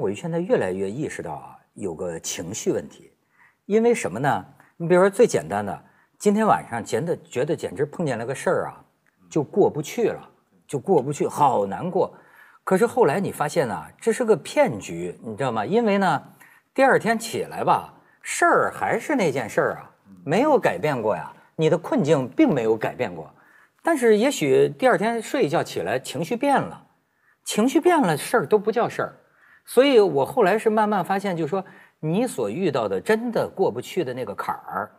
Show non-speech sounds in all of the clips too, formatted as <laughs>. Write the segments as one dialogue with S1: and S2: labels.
S1: 我就现在越来越意识到啊，有个情绪问题，因为什么呢？你比如说最简单的，今天晚上觉得觉得简直碰见了个事儿啊，就过不去了，就过不去，好难过。可是后来你发现啊，这是个骗局，你知道吗？因为呢，第二天起来吧，事儿还是那件事儿啊，没有改变过呀，你的困境并没有改变过。但是也许第二天睡一觉起来，情绪变了，情绪变了，事儿都不叫事儿。所以，我后来是慢慢发现，就是说，你所遇到的真的过不去的那个坎儿，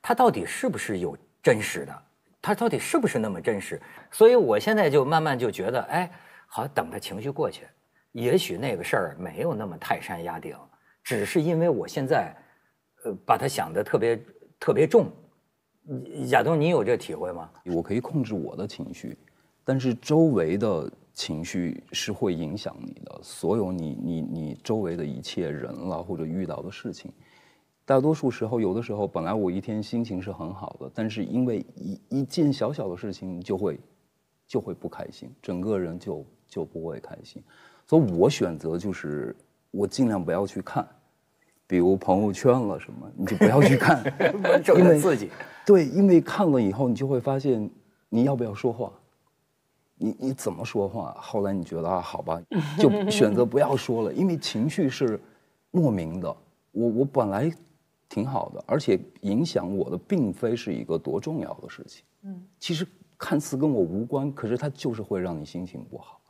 S1: 它到底是不是有真实的？它到底是不是那么真实？所以，我现在就慢慢就觉得，哎，好等他情绪过去，也许那个事儿没有那么泰山压顶，只是因为我现在，呃，把它想的特别特别重。亚东，你有这体会吗？
S2: 我可以控制我的情绪，但是周围的。情绪是会影响你的，所有你你你周围的一切人了，或者遇到的事情，大多数时候，有的时候，本来我一天心情是很好的，但是因为一一件小小的事情，就会就会不开心，整个人就就不会开心。所以我选择就是，我尽量不要去看，比如朋友圈了什么，你就不要去看，
S3: <laughs> 因为自己。
S2: 对，因为看了以后，你就会发现你要不要说话。你你怎么说话？后来你觉得啊，好吧，<laughs> 就选择不要说了，因为情绪是莫名的。我我本来挺好的，而且影响我的并非是一个多重要的事情。嗯，其实看似跟我无关，可是它就是会让你心情不好。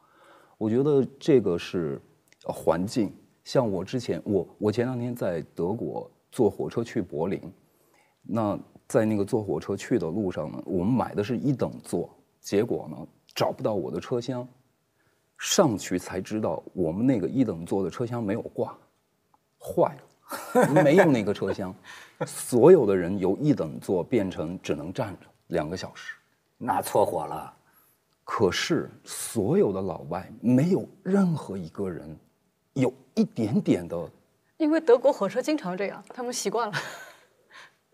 S2: 我觉得这个是环境。像我之前，我我前两天在德国坐火车去柏林，那在那个坐火车去的路上呢，我们买的是一等座，结果呢。找不到我的车厢，上去才知道我们那个一等座的车厢没有挂，坏了，没有那个车厢，<laughs> 所有的人由一等座变成只能站着两个小时，那错火了，可是所有的老外没有任何一个人，有一点点的，
S3: 因为德国火车经常这样，他们习惯了，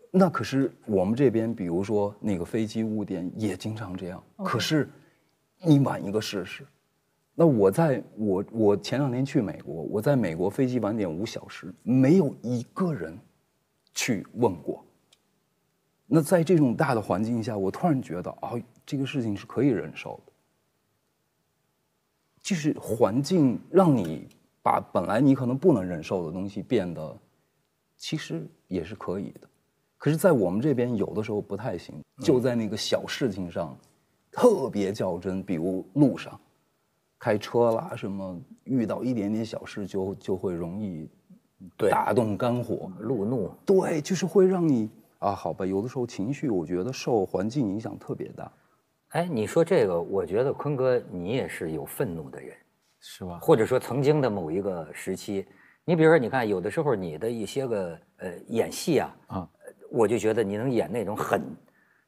S2: 那可是我们这边，比如说那个飞机误点也经常这样，可是。你晚一个试试，那我在我我前两天去美国，我在美国飞机晚点五小时，没有一个人去问过。那在这种大的环境下，我突然觉得啊，这个事情是可以忍受的。就是环境让你把本来你可能不能忍受的东西变得，其实也是可以的。可是，在我们这边有的时候不太行，就在那个小事情上。特别较真，比如路上开车啦，什么遇到一点点小事就就会容易，对，打动肝火，路怒，对，就是会让你啊，好吧，有的时候情绪我觉得受环境影响特别大。
S1: 哎，你说这个，我觉得坤哥你也是有愤怒的人，是吧？或者说曾经的某一个时期，你比如说你看，有的时候你的一些个呃演戏啊，啊，我就觉得你能演那种很。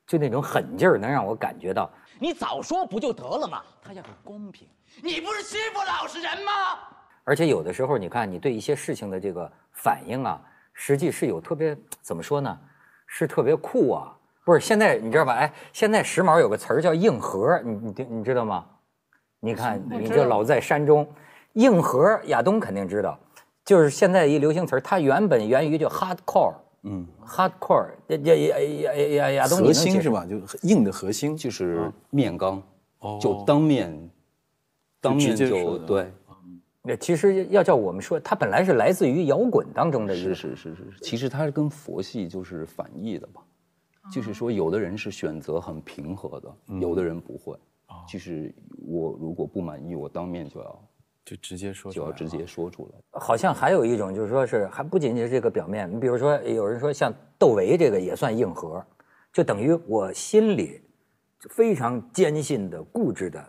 S1: 就那种狠劲儿，能让我感觉到。你早说不就得了吗？
S4: 他要公平，你不是欺负老实人吗？
S1: 而且有的时候，你看你对一些事情的这个反应啊，实际是有特别怎么说呢？是特别酷啊！不是现在你知道吧？哎，现在时髦有个词儿叫硬核，你你你知道吗？你看，你就老在山中，硬核亚东肯定知道，就是现在一流行词儿，它原本源于就 hardcore。嗯，hardcore，也也也也也核心是吧？
S2: 就硬的核心就是面刚，就当面，
S1: 当面就对。那其实要叫我们说，
S2: 它本来是来自于摇滚当中的一个，是是。其实它是跟佛系就是反义的嘛，就是说有的人是选择很平和的，有的人不会。就是我如果不满意，我当面就要。就直接说，就要直接说出来。
S1: 好像还有一种，就是说是还不仅仅是这个表面。你比如说，有人说像窦唯这个也算硬核，就等于我心里非常坚信的、固执的、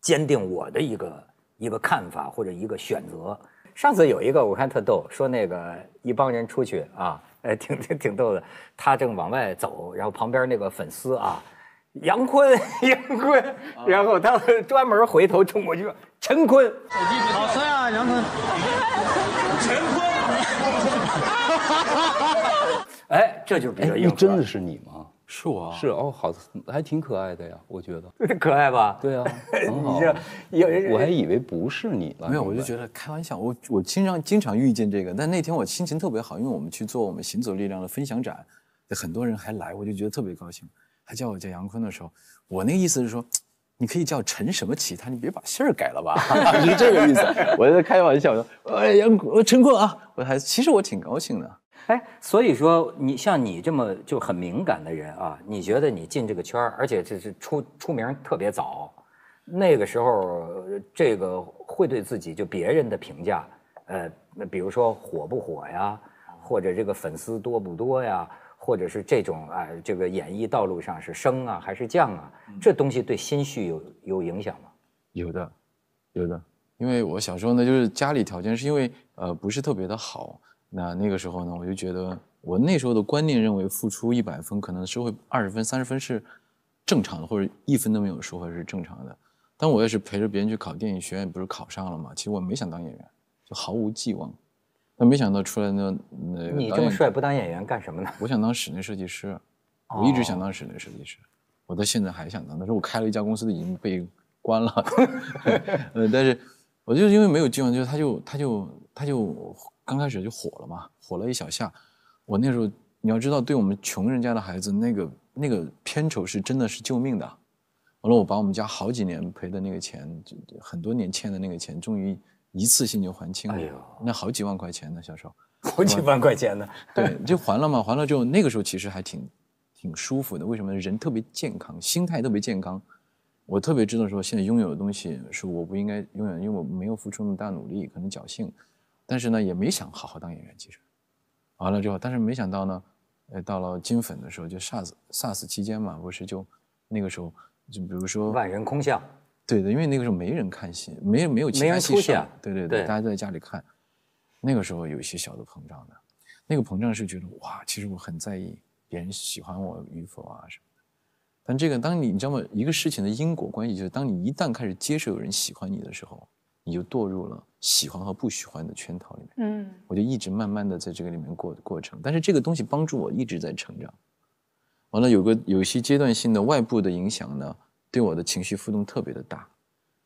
S1: 坚定我的一个一个看法或者一个选择。上次有一个我看特逗，说那个一帮人出去啊，哎，挺挺挺逗的。他正往外走，然后旁边那个粉丝啊，杨坤，<laughs> 杨坤，然后他专门回头冲过去。陈坤，
S3: 好帅啊，杨坤，陈坤，
S1: 哎，这就是比较硬。
S2: 真的是你吗？是我，是哦，好，还挺可爱的呀，我觉得可爱吧？对
S1: 啊，<laughs> 你这有，我还以
S4: 为不是你了。没有，我就觉得开玩笑。我我经常经常遇见这个，但那天我心情特别好，因为我们去做我们行走力量的分享展，很多人还来，我就觉得特别高兴。还叫我叫杨坤的时候，我那意思是说。你可以叫陈什么其他，你别把姓儿改了吧，<laughs> 是这个意思。我在开玩笑，说，哎，杨，
S1: 陈坤啊，我还，其实我挺高兴的。哎，所以说你像你这么就很敏感的人啊，你觉得你进这个圈儿，而且这是出出名特别早，那个时候这个会对自己就别人的评价，呃，那比如说火不火呀，或者这个粉丝多不多呀？或者是这种啊，这个演艺道路上是升啊还是降啊？这东西对心绪有有影响吗？
S4: 有的，有的。因为我小时候呢，就是家里条件是因为呃不是特别的好，那那个时候呢，我就觉得我那时候的观念认为付出一百分可能是会二十分、三十分是正常的，或者一分都没有收回是正常的。但我也是陪着别人去考电影学院，不是考上了嘛？其实我没想当演员，就毫无寄望。但没想到出来那那，你这么帅，不当演员干什么呢？我想当室内设计师，我一直想当室内设计师，我到现在还想当。但是我开了一家公司，已经被关了。<laughs> 呃，但是，我就是因为没有机会，就是他就他就他就刚开始就火了嘛，火了一小下。我那时候你要知道，对我们穷人家的孩子，那个那个片酬是真的是救命的。完了，我把我们家好几年赔的那个钱，就很多年欠的那个钱，终于。一次性就还清了，那好几万块钱呢！小时候，好几万块钱呢。<laughs> 对，就还了嘛，还了之后，那个时候其实还挺挺舒服的。为什么人特别健康，心态特别健康？我特别知道说现在拥有的东西是我不应该拥有，因为我没有付出那么大努力，可能侥幸。但是呢，也没想好好当演员。其实完了之后，但是没想到呢，呃，到了金粉的时候，就 SARS SARS 期间嘛，不是就那个时候，就比如说万人空巷。对的，因为那个时候没人看戏，没没有其他戏是对对对，大家在家里看。那个时候有一些小的膨胀的，那个膨胀是觉得哇，其实我很在意别人喜欢我与否啊什么。的。但这个，当你你知道吗？一个事情的因果关系就是，当你一旦开始接受有人喜欢你的时候，你就堕入了喜欢和不喜欢的圈套里面。嗯。我就一直慢慢的在这个里面过过程，但是这个东西帮助我一直在成长。完了，有个有些阶段性的外部的影响呢。对我的情绪浮动特别的大，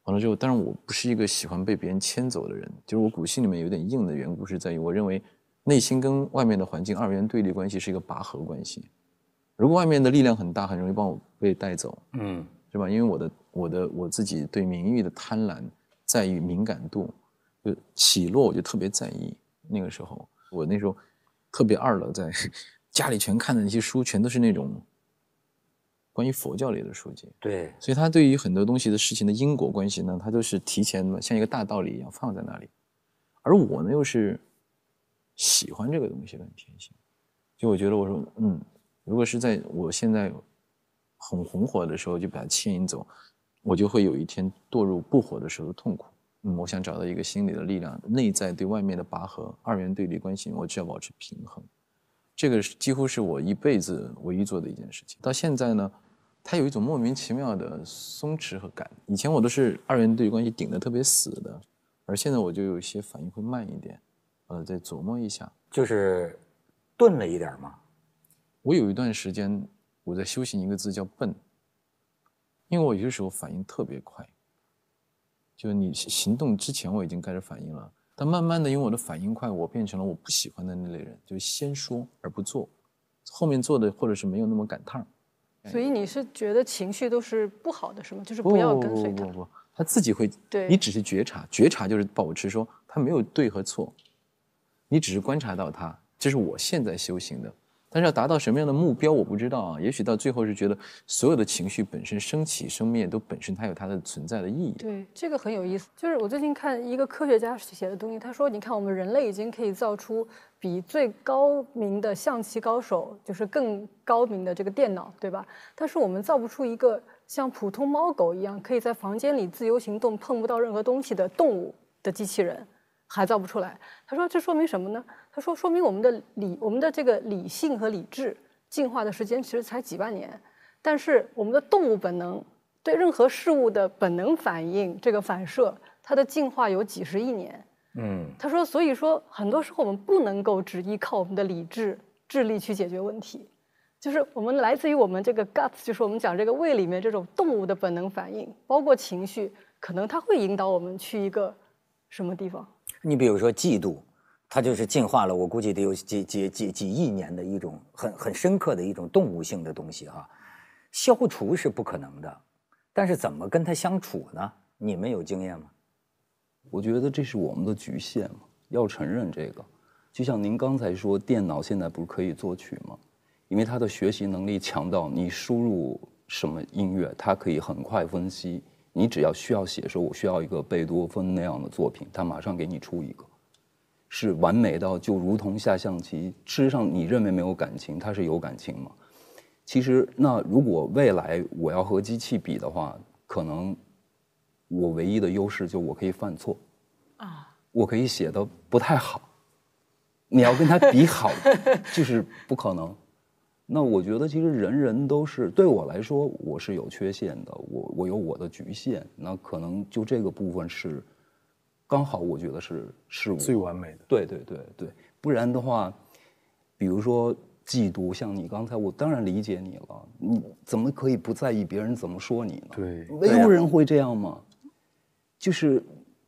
S4: 完了之后，但是我不是一个喜欢被别人牵走的人，就是我骨性里面有点硬的缘故，是在于我认为内心跟外面的环境二元对立关系是一个拔河关系，如果外面的力量很大，很容易把我被带走，嗯，是吧？因为我的我的我自己对名誉的贪婪在于敏感度，就起落我就特别在意。那个时候我那时候特别二了，在 <laughs> 家里全看的那些书全都是那种。关于佛教类的书籍，对，所以他对于很多东西的事情的因果关系呢，他都是提前的，像一个大道理一样放在那里。而我呢，又是喜欢这个东西的天性，就我觉得我说，嗯，如果是在我现在很红火的时候就把它牵引走，我就会有一天堕入不火的时候的痛苦。嗯，我想找到一个心理的力量，内在对外面的拔河，二元对立关系，我只要保持平衡。这个是几乎是我一辈子唯一做的一件事情，到现在呢。他有一种莫名其妙的松弛和感。以前我都是二元对立关系顶得特别死的，而现在我就有一些反应会慢一点，呃，再琢磨一下，就是钝了一点嘛。我有一段时间我在修行一个字叫笨，因为我有些时候反应特别快，就是你行动之前我已经开始反应了。但慢慢的，因为我的反应快，我变成了我不喜欢的那类人，就先说而不做，后面做的或者是没有那么赶趟。所以
S3: 你是觉得情绪都是不好的是吗？就是不要跟
S4: 随他，不不不，他自己会，对，你只是觉察，觉察就是保持说他没有对和错，你只是观察到他，这是我现在修行的。但是要达到什么样的目标，我不知道啊。也许到最后是觉得所有的情绪本身升起、生灭，都本身它有它的存在的意义。
S3: 对，这个很有意思。就是我最近看一个科学家写的东西，他说：“你看，我们人类已经可以造出比最高明的象棋高手，就是更高明的这个电脑，对吧？但是我们造不出一个像普通猫狗一样，可以在房间里自由行动、碰不到任何东西的动物的机器人。”还造不出来。他说：“这说明什么呢？”他说：“说明我们的理，我们的这个理性和理智进化的时间其实才几万年，但是我们的动物本能对任何事物的本能反应，这个反射它的进化有几十亿年。”嗯，他说：“所以说，很多时候我们不能够只依靠我们的理智、智力去解决问题，就是我们来自于我们这个 guts，就是我们讲这个胃里面这种动物的本能反应，包括情绪，可能它会引导我们去一个什么地方。”
S1: 你比如说嫉妒，它就是进化了，我估计得有几几几几亿年的一种很很深刻的一种动物性的东西哈，消除是不可能的，但是怎么跟它相处呢？你们有经验吗？我觉得这是我们的局限嘛，要承
S2: 认这个。就像您刚才说，电脑现在不是可以作曲吗？因为它的学习能力强到你输入什么音乐，它可以很快分析。你只要需要写说，我需要一个贝多芬那样的作品，他马上给你出一个，是完美到就如同下象棋。事实上，你认为没有感情，他是有感情吗？其实，那如果未来我要和机器比的话，可能我唯一的优势就我可以犯错，啊，我可以写的不太好。你要跟他比好，<laughs> 就是不可能。那我觉得其实人人都是，对我来说我是有缺陷的，我我有我的局限，那可能就这个部分是刚好，我觉得是是我最完美的。对对对对，不然的话，比如说嫉妒，像你刚才，我当然理解你了，你怎么可以不在意别人怎么说你呢？对，没有人会这样吗？就是，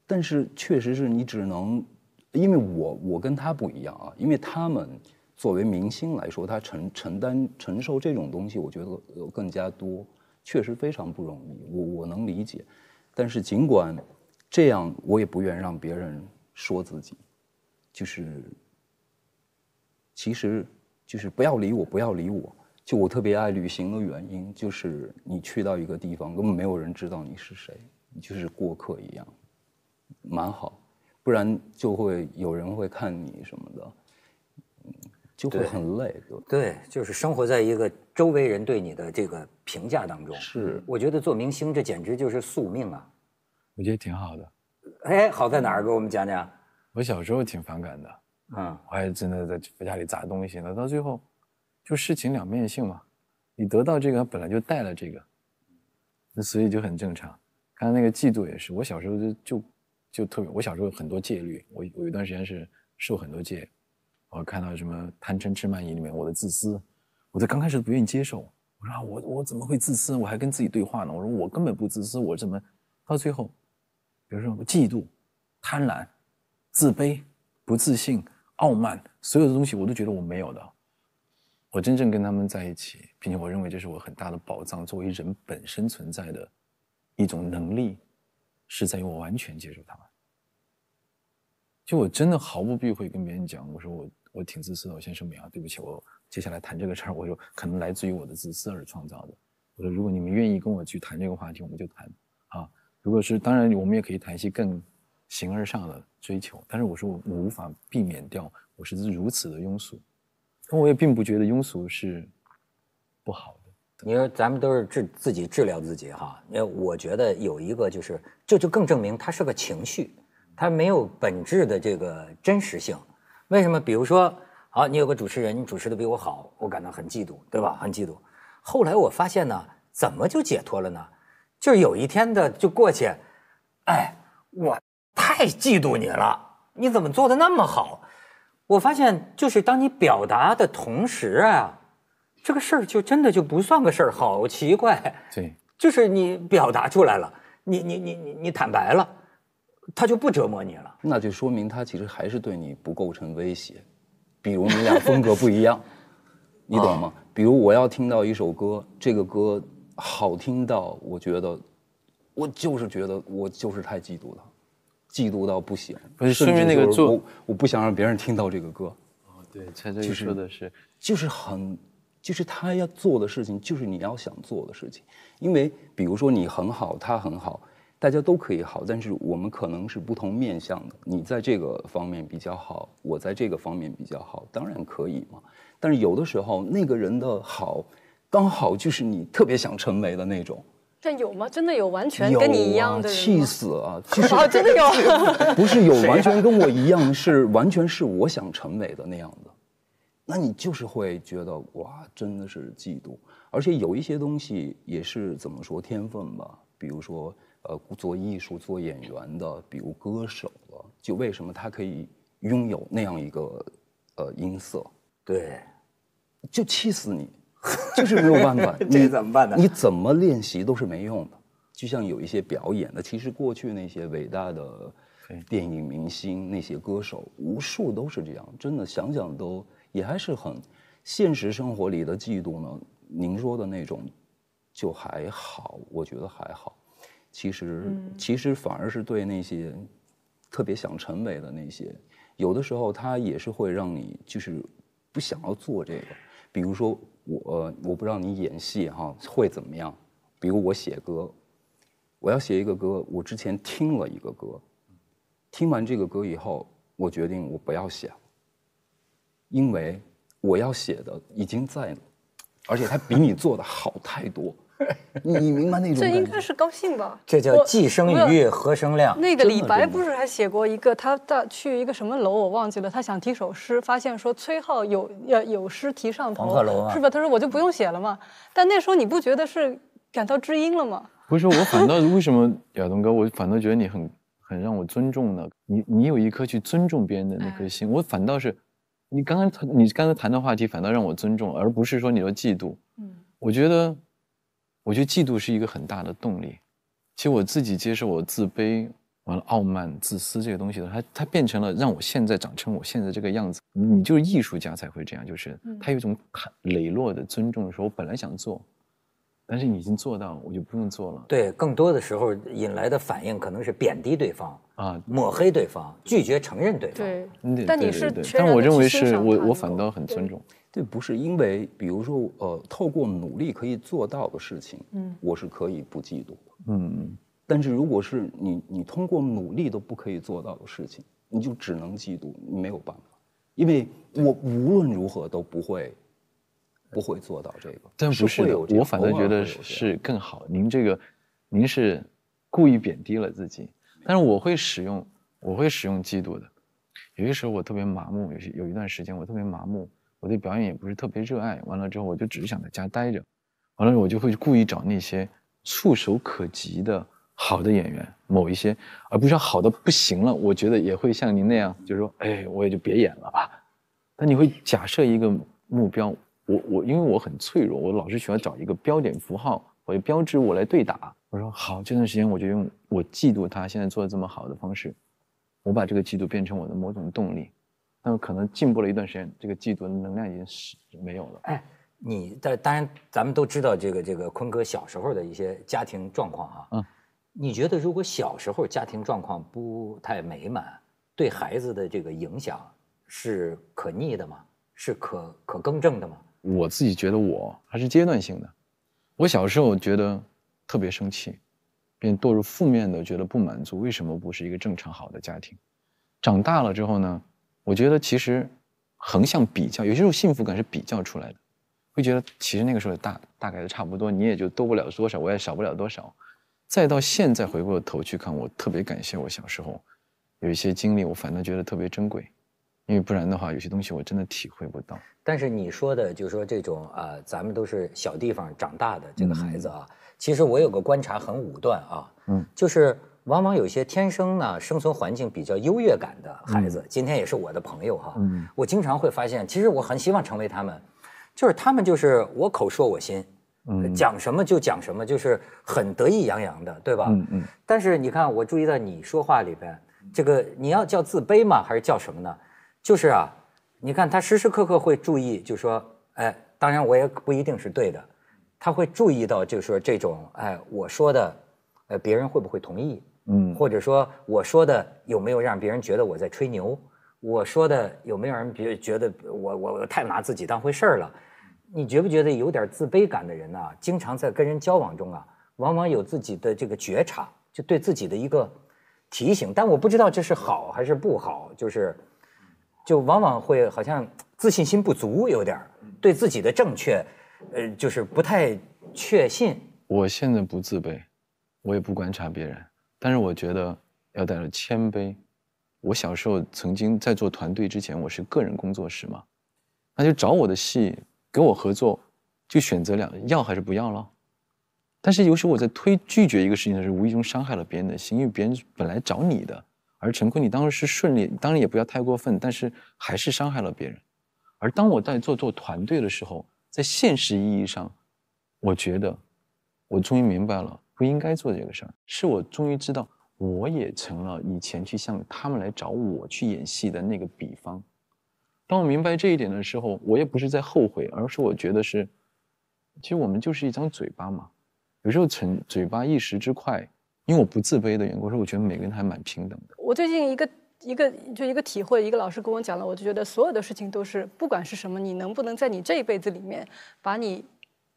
S2: 但是确实是你只能，因为我我跟他不一样啊，因为他们。作为明星来说，他承承担承受这种东西，我觉得更加多，确实非常不容易。我我能理解，但是尽管这样，我也不愿让别人说自己，就是，其实就是不要理我，不要理我。就我特别爱旅行的原因，就是你去到一个地方，根本没有人知道你是谁，你就是过客一样，蛮好，不然就会有人会看你什么的。就会很累，对，
S1: 就是生活在一个周围人对你的这个评价当中。是，我觉得做明星这简直就是宿命啊！
S4: 我觉得挺好的。
S1: 哎，好在哪儿？给我们讲讲。
S4: 我小时候挺反感的，嗯，我还真的在家里砸东西呢。到最后，就事情两面性嘛，你得到这个本来就带了这个，那所以就很正常。刚才那个嫉妒也是，我小时候就就就特别，我小时候很多戒律，我我有一段时间是受很多戒。我看到什么贪嗔痴慢疑里面，我的自私，我在刚开始都不愿意接受。我说我我怎么会自私？我还跟自己对话呢。我说我根本不自私，我怎么到最后，比如说嫉妒、贪婪、自卑、不自信、傲慢，所有的东西我都觉得我没有的。我真正跟他们在一起，并且我认为这是我很大的宝藏，作为人本身存在的，一种能力，是在于我完全接受他们。就我真的毫不避讳跟别人讲，我说我。我挺自私的，我先声明啊，对不起，我接下来谈这个事儿，我就可能来自于我的自私而创造的。我说，如果你们愿意跟我去谈这个话题，我们就谈啊。如果是当然，我们也可以谈一些更形而上的追求，但是我说我无法避免掉，我是如此的庸俗。可我也并不觉得庸俗是
S1: 不好的。你说咱们都是治自己治疗自己哈，因为我觉得有一个就是这就更证明它是个情绪，它没有本质的这个真实性。为什么？比如说，好，你有个主持人，你主持的比我好，我感到很嫉妒，对吧？很嫉妒。后来我发现呢，怎么就解脱了呢？就是有一天的就过去，哎，我太嫉妒你了，你怎么做的那么好？我发现，就是当你表达的同时啊，这个事儿就真的就不算个事儿，好奇怪。对，就是你表达出来了，你你你你你坦白了。
S2: 他就不折磨你了，那就说明他其实还是对你不构成威胁，比如你俩风格不一样，<laughs> 你懂吗？比如我要听到一首歌，这个歌好听到，我觉得，我就是觉得我就是太嫉妒了，嫉妒到不行，不是，说明那个我我不想让别人听到这个歌。
S4: 哦，对，崔振宇说的
S2: 是，就是很，就是他要做的事情，就是你要想做的事情，因为比如说你很好，他很好。大家都可以好，但是我们可能是不同面向的。你在这个方面比较好，我在这个方面比较好，当然可以嘛。但是有的时候，那个人的好，刚好就是你特别想成为的那种。
S3: 但有吗？真的有完全跟你一样的人吗？气
S2: 死啊！啊，真的有。<laughs> 不是有 <laughs> 完全跟我一样，是完全是我想成为的那样的。那你就是会觉得哇，真的是嫉妒。而且有一些东西也是怎么说天分吧，比如说。呃，做艺术、做演员的，比如歌手了，就为什么他可以拥有那样一个呃音色？对，就气死你，<laughs> 就是没有办法。<laughs> 这怎么办呢？你怎么练习都是没用的。就像有一些表演的，其实过去那些伟大的电影明星、那些歌手，无数都是这样。真的，想想都也还是很现实生活里的嫉妒呢。您说的那种，就还好，我觉得还好。其实，其实反而是对那些特别想成为的那些，有的时候他也是会让你就是不想要做这个。比如说我，我不知道你演戏哈会怎么样。比如我写歌，我要写一个歌，我之前听了一个歌，听完这个歌以后，我决定我不要写了，因为我要写的已经在了，而且他比你做的好太多。<laughs> 你你明白那种？这应该
S3: 是高兴吧？这叫既生瑜
S1: 何生亮。那个李白不是
S3: 还写过一个？他到去一个什么楼？我忘记了。他想提首诗，发现说崔颢有有诗题上头，黄鹤楼啊，是吧？他说我就不用写了嘛。但那时候你不觉得是感到知音了吗？
S4: 不是，我反倒为什么亚东哥，<laughs> 我反倒觉得你很很让我尊重呢？你你有一颗去尊重别人的那颗心，我反倒是你刚刚你刚才谈的话题，反倒让我尊重，而不是说你要嫉妒。嗯，我觉得。我觉得嫉妒是一个很大的动力。其实我自己接受我自卑、完了傲慢、自私这个东西的，它它变成了让我现在长成我现在这个样子。你就是艺术家才会这样，就是他有一种磊落的尊重，说我本来想做，但是你已经做到，我就不用做了。
S1: 对，更多的时候引来的反应可能是贬低对方啊，抹黑对方，拒绝承认对方。
S4: 对，但你是但我认为是我我反倒很尊重。这不是因为，比如说，呃，
S2: 透过努力可以做到的事情，嗯，我是可以不嫉妒的，嗯，但是如果是你，你通过努力都不可以做到的事情，你就只能嫉妒，你没有办法，因为我无论如何都不会不会做到这个。但不是的，我反正觉得
S4: 是更好。您这个，您是故意贬低了自己，但是我会使用，我会使用嫉妒的。有些时候我特别麻木，有些有一段时间我特别麻木。我对表演也不是特别热爱，完了之后我就只是想在家待着。完了我就会故意找那些触手可及的好的演员，某一些，而不是好的不行了。我觉得也会像您那样，就是说，哎，我也就别演了吧。但你会假设一个目标，我我因为我很脆弱，我老是喜欢找一个标点符号或者标志我来对打。我说好，这段时间我就用我嫉妒他现在做的这么好的方式，我把这个嫉妒变成我的某种动力。那么可能进
S1: 步了一段时间，这个嫉妒的能量已经是没有了。哎，你在当然，咱们都知道这个这个坤哥小时候的一些家庭状况啊。嗯，你觉得如果小时候家庭状况不太美满，对孩子的这个影响是可逆的吗？是可可更正的吗？
S4: 我自己觉得我还是阶段性的。我小时候觉得特别生气，便堕入负面的，觉得不满足。为什么不是一个正常好的家庭？长大了之后呢？我觉得其实横向比较，有些时候幸福感是比较出来的，会觉得其实那个时候大大概都差不多，你也就多不了多少，我也少不了多少。再到现在回过头去看，我特别感谢我小时候有一些经历，我反倒觉得特别珍贵，因为不然的话，有些东西我真的体会不到。
S1: 但是你说的就是说这种啊，咱们都是小地方长大的这个孩子啊，其实我有个观察很武断啊，嗯，就是。往往有一些天生呢，生存环境比较优越感的孩子，今天也是我的朋友哈。我经常会发现，其实我很希望成为他们，就是他们就是我口说我心，讲什么就讲什么，就是很得意洋洋的，对吧？但是你看，我注意到你说话里边，这个你要叫自卑嘛，还是叫什么呢？就是啊，你看他时时刻刻会注意，就说，哎，当然我也不一定是对的，他会注意到，就是说这种，哎，我说的，呃，别人会不会同意？嗯，或者说我说的有没有让别人觉得我在吹牛？我说的有没有人别觉得我我我太拿自己当回事儿了？你觉不觉得有点自卑感的人呢？经常在跟人交往中啊，往往有自己的这个觉察，就对自己的一个提醒。但我不知道这是好还是不好，就是就往往会好像自信心不足，有点对自己的正确，呃，就是不太确信。
S4: 我现在不自卑，我也不观察别人。但是我觉得要带着谦卑。我小时候曾经在做团队之前，我是个人工作室嘛，那就找我的戏，跟我合作，就选择两要还是不要了。但是有时候我在推拒绝一个事情的时候，无意中伤害了别人的心，因为别人本来找你的。而陈坤，你当时是顺利，当然也不要太过分，但是还是伤害了别人。而当我在做做团队的时候，在现实意义上，我觉得我终于明白了。不应该做这个事儿，是我终于知道，我也成了以前去向他们来找我去演戏的那个比方。当我明白这一点的时候，我也不是在后悔，而是我觉得是，其实我们就是一张嘴巴嘛，有时候嘴嘴巴一时之快，因为我不自卑的缘故，所以我觉得每个人还蛮平等的。
S3: 我最近一个一个就一个体会，一个老师跟我讲了，我就觉得所有的事情都是，不管是什么，你能不能在你这一辈子里面，把你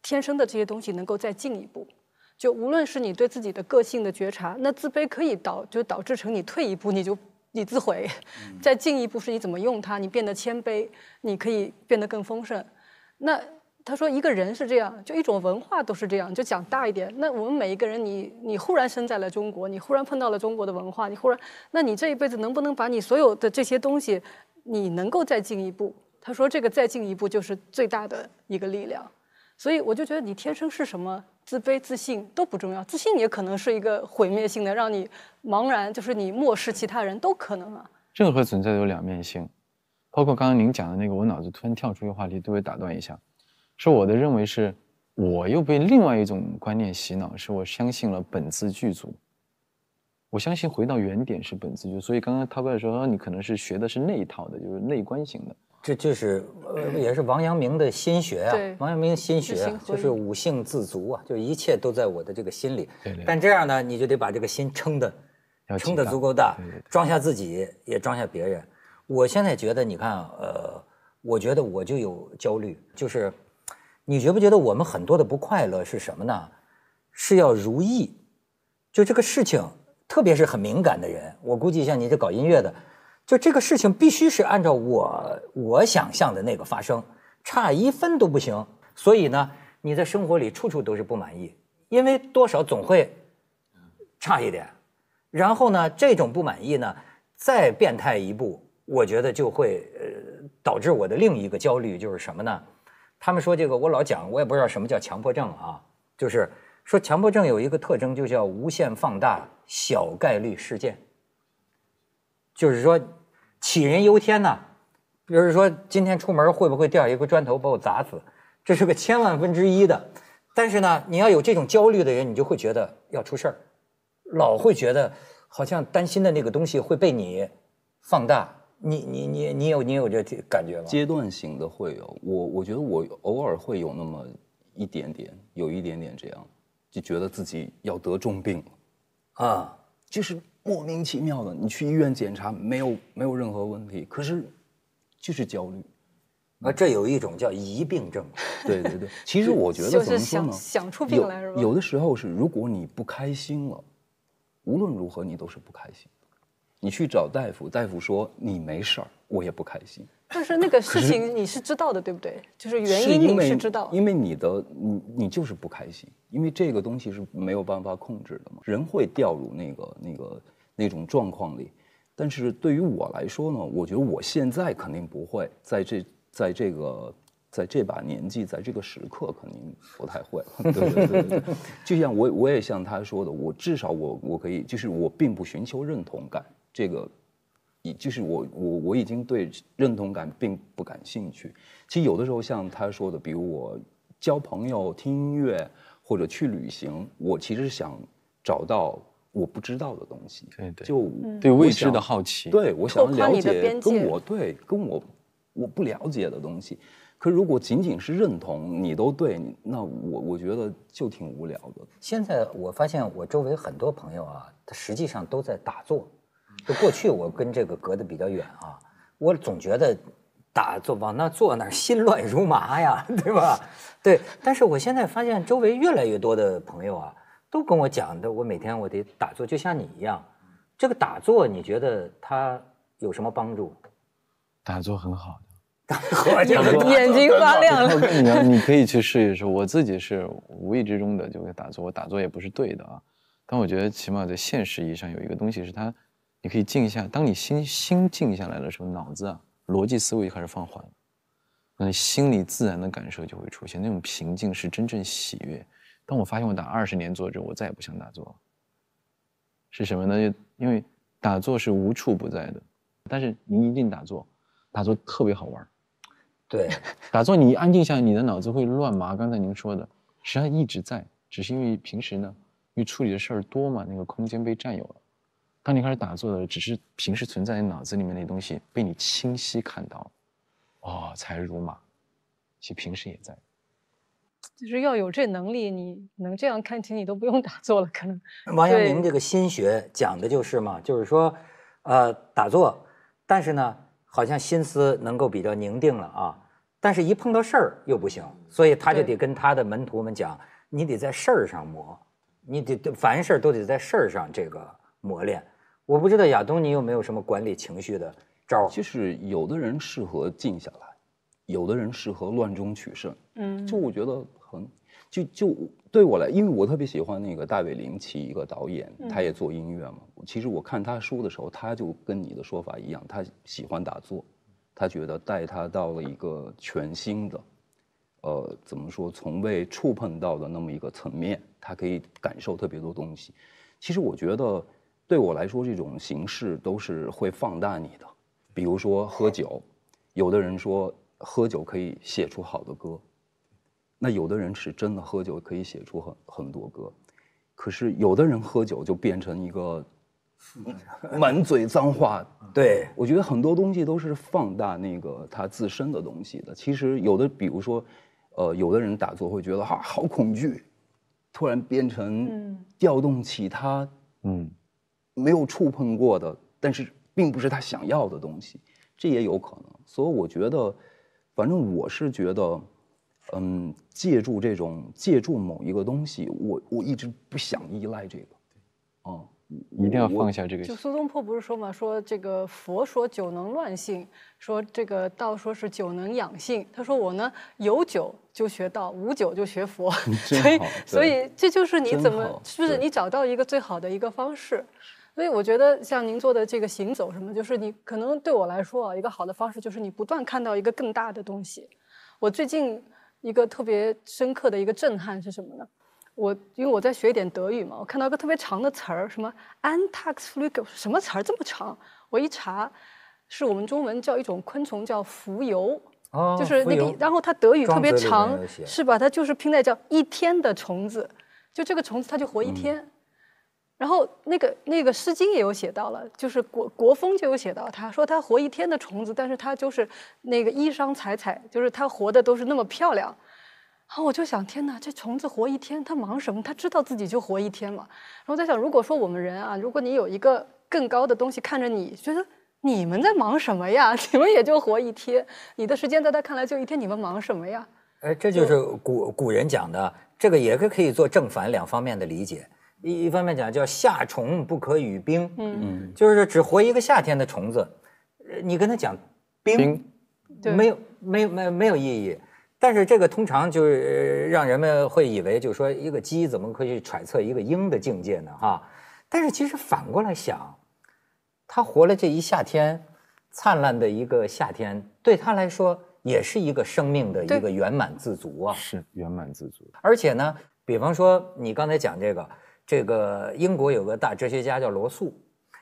S3: 天生的这些东西能够再进一步。就无论是你对自己的个性的觉察，那自卑可以导就导致成你退一步你就你自毁，<laughs> 再进一步是你怎么用它，你变得谦卑，你可以变得更丰盛。那他说一个人是这样，就一种文化都是这样，就讲大一点。那我们每一个人，你你忽然生在了中国，你忽然碰到了中国的文化，你忽然，那你这一辈子能不能把你所有的这些东西，你能够再进一步？他说这个再进一步就是最大的一个力量。所以我就觉得你天生是什么？自卑、自信都不重要，自信也可能是一个毁灭性的，让你茫然，就是你漠视其他人都可能啊。
S4: 任何存在都有两面性，包括刚刚您讲的那个，我脑子突然跳出一个话题，对不对？打断一下，是我的认为是，我又被另外一种观念洗脑，是我相信了本自具足，我相信回到原点是本自具，所以刚刚涛哥说你可能是学的是那一套的，就是
S1: 内观型的。这就是，呃，也是王阳明的心学啊。王阳明心学就是五性自足啊，就是一切都在我的这个心里。但这样呢，你就得把这个心撑的，撑的足够大，装下自己，也装下别人。我现在觉得，你看，呃，我觉得我就有焦虑，就是，你觉不觉得我们很多的不快乐是什么呢？是要如意，就这个事情，特别是很敏感的人，我估计像你这搞音乐的。就这个事情必须是按照我我想象的那个发生，差一分都不行。所以呢，你在生活里处处都是不满意，因为多少总会差一点。然后呢，这种不满意呢，再变态一步，我觉得就会呃导致我的另一个焦虑就是什么呢？他们说这个我老讲，我也不知道什么叫强迫症啊，就是说强迫症有一个特征就叫无限放大小概率事件，就是说。杞人忧天呢，比如说今天出门会不会掉一个砖头把我砸死，这是个千万分之一的，但是呢，你要有这种焦虑的人，你就会觉得要出事儿，老会觉得好像担心的那个东西会被你放大。你你你你有你有这感觉吗？
S2: 阶段性的会有，我我觉得我偶尔会有那么一点点，有一点点这样，就觉得自己要得重病了啊，就是。莫名其妙的，你去医院检查没有没有任何问题，可是就是焦虑
S1: 啊。这有一种叫疑病症。
S2: 对对对，<laughs> 其实我觉得怎么说呢？想出病来是吧？有的时候是，如果你不开心了，无论如何你都是不开心。你去找大夫，大夫说你没事儿，我也不开心。
S3: 就是那个事情你是知道的，对不对？就是原因你是知道，
S2: 因为你的你你就是不开心，因为这个东西是没有办法控制的嘛。人会掉入那个那个。那种状况里，但是对于我来说呢，我觉得我现在肯定不会在这，在这个，在这把年纪，在这个时刻肯定不太会。<laughs> 对对对，就像我，我也像他说的，我至少我我可以，就是我并不寻求认同感，这个，就是我我我已经对认同感并不感兴趣。其实有的时候像他说的，比如我交朋友、听音乐或者去旅行，我其实想找到。我不知道的东西，对对，就对未知的好奇，对，我想了解跟我对跟我我不了解的东西。可如果仅仅是认同你都对，那
S1: 我我觉得就挺无聊的。现在我发现我周围很多朋友啊，他实际上都在打坐。就过去我跟这个隔得比较远啊，我总觉得打坐往那坐那儿心乱如麻呀，对吧？对。但是我现在发现周围越来越多的朋友啊。都跟我讲的，我每天我得打坐，就像你一样。这个打坐你觉得它有什么帮助？打
S4: 坐很好，<laughs> 眼
S3: 睛发亮了。我跟你讲，你
S4: 可以去试一试。我自己是无意之中的就会打坐，我打坐也不是对的啊。但我觉得起码在现实意义上有一个东西是它，你可以静下。当你心心静下来的时候，脑子啊逻辑思维就开始放缓，那心里自然的感受就会出现。那种平静是真正喜悦。当我发现我打二十年坐着，我再也不想打坐，是什么呢？因为打坐是无处不在的，但是您一定打坐，打坐特别好玩
S1: 对，<laughs>
S4: 打坐你安静下来，你的脑子会乱麻。刚才您说的，实际上一直在，只是因为平时呢，因为处理的事儿多嘛，那个空间被占有了。当你开始打坐的，只是平时存在脑子里面那东西被你清晰看到，哦，才如麻。其实平时也在。
S3: 就是要有这能力，你能这样看清，你都不用打坐了。可能王阳明这
S1: 个心学讲的就是嘛，就是说，呃，打坐，但是呢，好像心思能够比较宁定了啊，但是一碰到事儿又不行，所以他就得跟他的门徒们讲，你得在事儿上磨，你得凡事都得在事儿上这个磨练。我不知道亚东，你有没有什么管理情绪的招？就是有的人
S2: 适合静下来。有的人适合乱中取胜，嗯，就我觉得很，就就对我来，因为我特别喜欢那个大卫林奇一个导演，他也做音乐嘛。其实我看他书的时候，他就跟你的说法一样，他喜欢打坐，他觉得带他到了一个全新的，呃，怎么说从未触碰到的那么一个层面，他可以感受特别多东西。其实我觉得对我来说，这种形式都是会放大你的，比如说喝酒，有的人说。喝酒可以写出好的歌，那有的人是真的喝酒可以写出很很多歌，可是有的人喝酒就变成一个，满嘴脏话。对我觉得很多东西都是放大那个他自身的东西的。其实有的，比如说，呃，有的人打坐会觉得啊好恐惧，突然变成调动起他嗯没有触碰过的，但是并不是他想要的东西，这也有可能。所以我觉得。反正我是觉得，嗯，借助这种借助某一个东西，我我一直不想依赖这个，啊，一
S3: 定要放下这个。就苏东坡不是说嘛，说这个佛说酒能乱性，说这个道说是酒能养性。他说我呢有酒就学道，无酒就学佛，<laughs> 所以所以这就是你怎么是不是你找到一个最好的一个方式。所以我觉得像您做的这个行走什么，就是你可能对我来说啊，一个好的方式就是你不断看到一个更大的东西。我最近一个特别深刻的一个震撼是什么呢？我因为我在学一点德语嘛，我看到一个特别长的词儿，什么 a n t a x f r i g 什么词儿这么长？我一查，是我们中文叫一种昆虫叫蜉蝣，就是那，个，然后它德语特别长，是把它就是拼在叫一天的虫子，就这个虫子它就活一天。然后那个那个《诗经》也有写到了，就是《国国风》就有写到，他说他活一天的虫子，但是他就是那个衣裳采采，就是他活的都是那么漂亮。然后我就想，天哪，这虫子活一天，他忙什么？他知道自己就活一天嘛？我在想，如果说我们人啊，如果你有一个更高的东西看着你，觉得你们在忙什么呀？<laughs> 你们也就活一天，你的时间在他看来就一天，你们忙什么呀？
S1: 哎，这就是古古人讲的，这个也是可以做正反两方面的理解。一一方面讲叫夏虫不可语冰，嗯，就是只活一个夏天的虫子，你跟他讲冰，没有，没有，没有没有意义。但是这个通常就是让人们会以为，就是说一个鸡怎么可以揣测一个鹰的境界呢？哈，但是其实反过来想，它活了这一夏天，灿烂的一个夏天，对它来说也是一个生命的一个圆满自足啊。是圆满自足。而且呢，比方说你刚才讲这个。这个英国有个大哲学家叫罗素，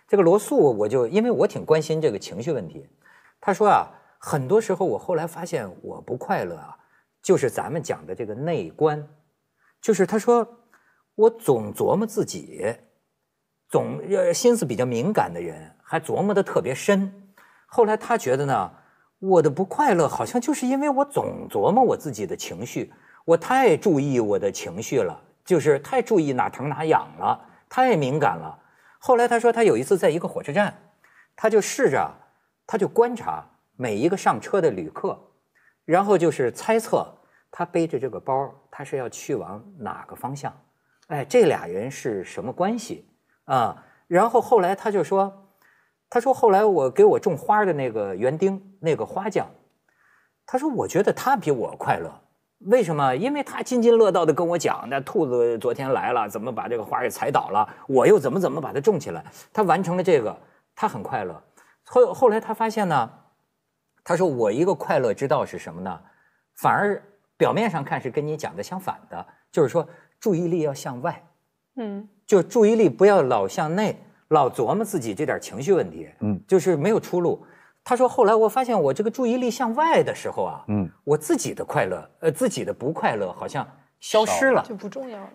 S1: 这个罗素我就因为我挺关心这个情绪问题，他说啊，很多时候我后来发现我不快乐啊，就是咱们讲的这个内观，就是他说我总琢磨自己，总呃心思比较敏感的人还琢磨的特别深，后来他觉得呢，我的不快乐好像就是因为我总琢磨我自己的情绪，我太注意我的情绪了。就是太注意哪疼哪痒了，太敏感了。后来他说，他有一次在一个火车站，他就试着，他就观察每一个上车的旅客，然后就是猜测他背着这个包，他是要去往哪个方向？哎，这俩人是什么关系啊？然后后来他就说，他说后来我给我种花的那个园丁，那个花匠，他说我觉得他比我快乐。为什么？因为他津津乐道地跟我讲，那兔子昨天来了，怎么把这个花给踩倒了？我又怎么怎么把它种起来？他完成了这个，他很快乐。后后来他发现呢，他说我一个快乐之道是什么呢？反而表面上看是跟你讲的相反的，就是说注意力要向外，嗯，就注意力不要老向内，老琢磨自己这点情绪问题，嗯，就是没有出路。他说：“后来我发现，我这个注意力向外的时候啊，我自己的快乐，呃，自己的不快乐，好像消失了，就不重要了。”